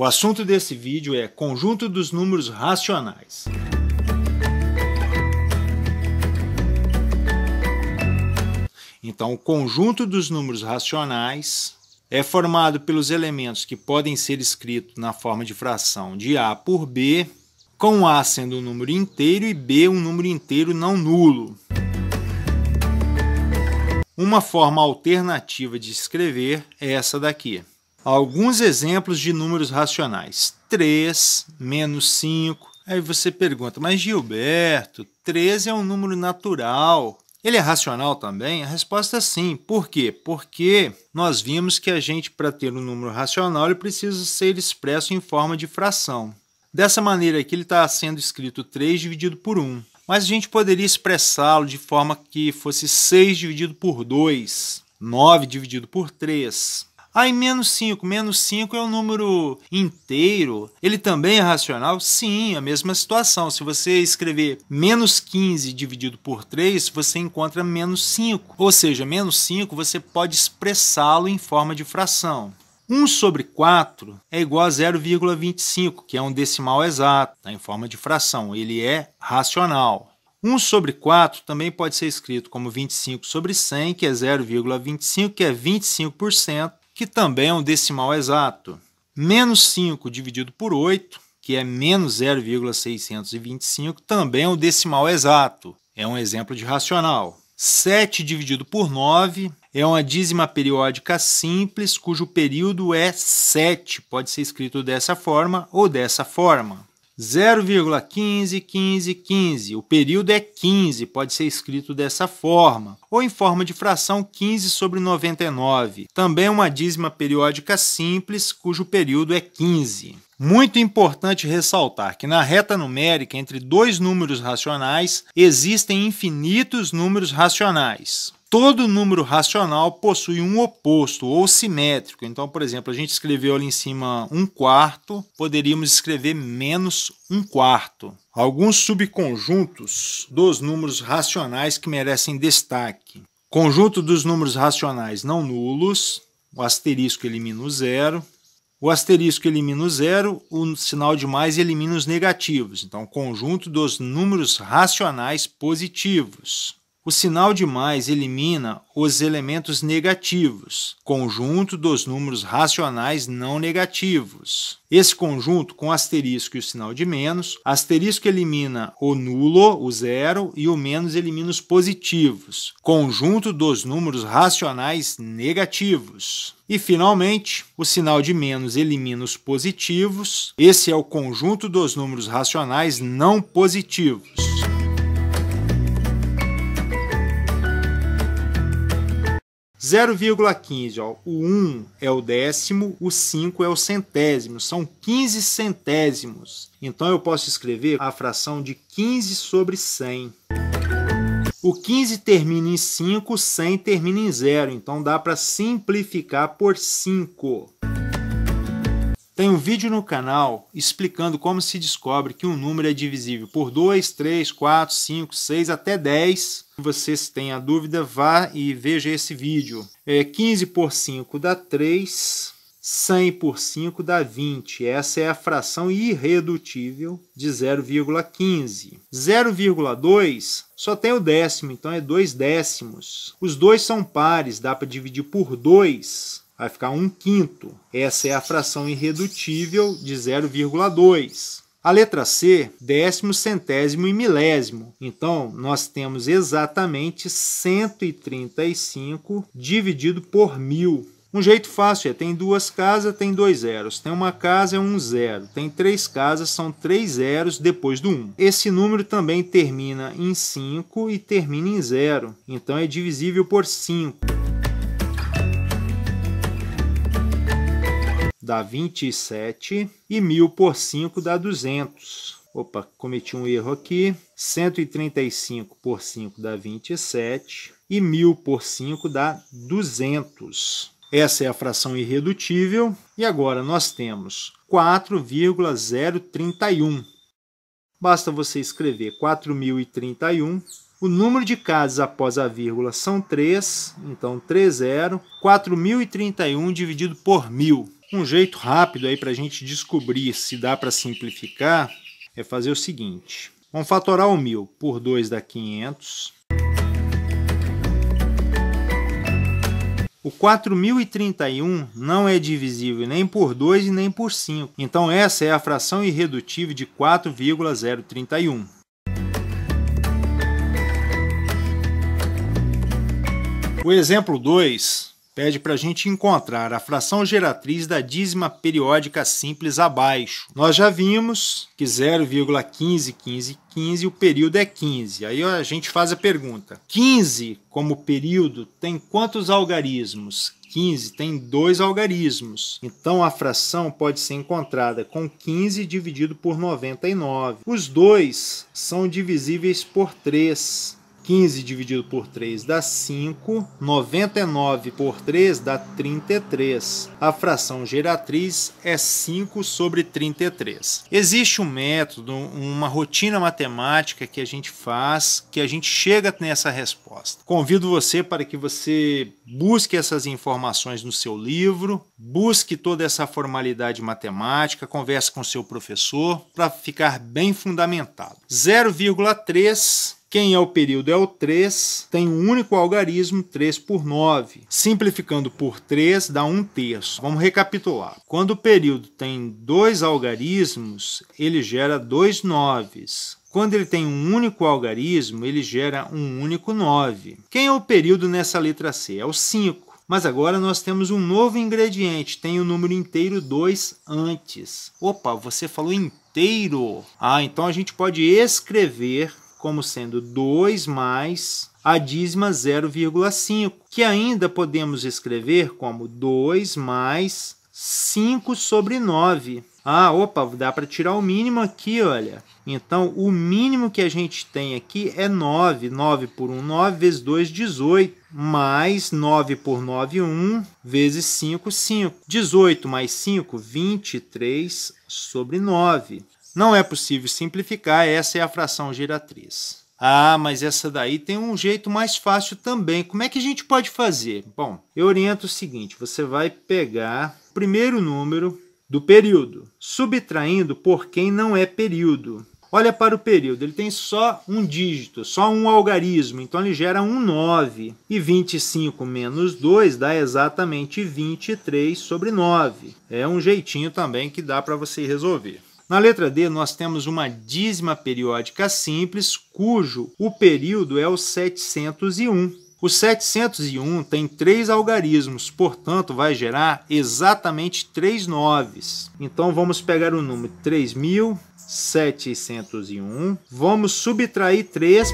O assunto desse vídeo é conjunto dos números racionais. Então, o conjunto dos números racionais é formado pelos elementos que podem ser escritos na forma de fração de A por B, com A sendo um número inteiro e B um número inteiro não nulo. Uma forma alternativa de escrever é essa daqui. Alguns exemplos de números racionais: 3, menos 5. Aí você pergunta, mas Gilberto, 3 é um número natural. Ele é racional também? A resposta é sim. Por quê? Porque nós vimos que a gente, para ter um número racional, ele precisa ser expresso em forma de fração. Dessa maneira aqui, ele está sendo escrito 3 dividido por 1. Mas a gente poderia expressá-lo de forma que fosse 6 dividido por 2, 9 dividido por 3. Aí menos 5, menos 5 é um número inteiro. Ele também é racional? Sim, a mesma situação. Se você escrever menos 15 dividido por 3, você encontra menos 5. Ou seja, menos 5 você pode expressá-lo em forma de fração. 1 sobre 4 é igual a 0,25, que é um decimal exato, tá? em forma de fração. Ele é racional. 1 sobre 4 também pode ser escrito como 25 sobre 100, que é 0,25, que é 25% que também é um decimal exato. Menos 5 dividido por 8, que é menos 0,625, também é um decimal exato. É um exemplo de racional. 7 dividido por 9 é uma dízima periódica simples, cujo período é 7. Pode ser escrito dessa forma ou dessa forma. 0,151515, O período é 15, pode ser escrito dessa forma, ou em forma de fração 15 sobre 99. Também é uma dízima periódica simples, cujo período é 15. Muito importante ressaltar que na reta numérica entre dois números racionais existem infinitos números racionais. Todo número racional possui um oposto ou simétrico. Então, por exemplo, a gente escreveu ali em cima um quarto, poderíamos escrever menos um quarto. Alguns subconjuntos dos números racionais que merecem destaque. Conjunto dos números racionais não nulos, o asterisco elimina o zero. O asterisco elimina o zero, o sinal de mais elimina os negativos. Então, conjunto dos números racionais positivos. O sinal de mais elimina os elementos negativos, conjunto dos números racionais não negativos. Esse conjunto, com asterisco e o sinal de menos, asterisco elimina o nulo, o zero, e o menos elimina os positivos, conjunto dos números racionais negativos. E, finalmente, o sinal de menos elimina os positivos, esse é o conjunto dos números racionais não positivos. 0,15, ó. O 1 é o décimo, o 5 é o centésimo, são 15 centésimos. Então eu posso escrever a fração de 15 sobre 100. O 15 termina em 5, 100 termina em 0, então dá para simplificar por 5. Tem um vídeo no canal explicando como se descobre que um número é divisível por 2, 3, 4, 5, 6 até 10. Se você tem a dúvida, vá e veja esse vídeo. É, 15 por 5 dá 3, 100 por 5 dá 20. Essa é a fração irredutível de 0,15. 0,2 só tem o décimo, então é 2 décimos. Os dois são pares, dá para dividir por 2 vai ficar um quinto. Essa é a fração irredutível de 0,2. A letra C, décimo, centésimo e milésimo. Então, nós temos exatamente 135 dividido por mil. Um jeito fácil é, tem duas casas, tem dois zeros. Tem uma casa, é um zero. Tem três casas, são três zeros depois do um. Esse número também termina em 5 e termina em zero. Então, é divisível por 5. dá 27 e 1.000 por 5 dá 200. Opa, cometi um erro aqui. 135 por 5 dá 27 e 1.000 por 5 dá 200. Essa é a fração irredutível e agora nós temos 4,031. Basta você escrever 4031. O número de casas após a vírgula são 3, então 30, 4031 dividido por 1000. Um jeito rápido aí para a gente descobrir se dá para simplificar é fazer o seguinte. Vamos fatorar o 1.000 por 2 dá 500. O 4031 não é divisível nem por 2 e nem por 5, então essa é a fração irredutível de 4,031. O exemplo 2 pede para a gente encontrar a fração geratriz da dízima periódica simples abaixo. Nós já vimos que 0,151515 o período é 15. Aí a gente faz a pergunta: 15 como período tem quantos algarismos? 15 tem dois algarismos. Então a fração pode ser encontrada com 15 dividido por 99. Os dois são divisíveis por 3. 15 dividido por 3 dá 5, 99 por 3 dá 33. A fração geratriz é 5 sobre 33. Existe um método, uma rotina matemática que a gente faz, que a gente chega nessa resposta. Convido você para que você busque essas informações no seu livro, busque toda essa formalidade matemática, converse com seu professor para ficar bem fundamentado. 0,3 quem é o período é o 3, tem um único algarismo, 3 por 9. Simplificando por 3 dá 1 terço. Vamos recapitular. Quando o período tem dois algarismos, ele gera dois noves. Quando ele tem um único algarismo, ele gera um único 9. Quem é o período nessa letra C? É o 5. Mas agora nós temos um novo ingrediente, tem o número inteiro 2 antes. Opa, você falou inteiro. Ah, então a gente pode escrever como sendo 2 mais a dízima 0,5, que ainda podemos escrever como 2 mais 5 sobre 9. Ah, opa, dá para tirar o mínimo aqui, olha. Então, o mínimo que a gente tem aqui é 9. 9 por 1, 9, vezes 2, 18. Mais 9 por 9, 1, vezes 5, 5. 18 mais 5, 23 sobre 9. Não é possível simplificar, essa é a fração geratriz. Ah, mas essa daí tem um jeito mais fácil também. Como é que a gente pode fazer? Bom, eu oriento o seguinte: você vai pegar o primeiro número do período, subtraindo por quem não é período. Olha para o período, ele tem só um dígito, só um algarismo, então ele gera um 9. E 25 menos 2 dá exatamente 23 sobre 9. É um jeitinho também que dá para você resolver. Na letra D, nós temos uma dízima periódica simples, cujo o período é o 701. O 701 tem três algarismos, portanto, vai gerar exatamente três noves. Então, vamos pegar o número 3701, vamos subtrair 3.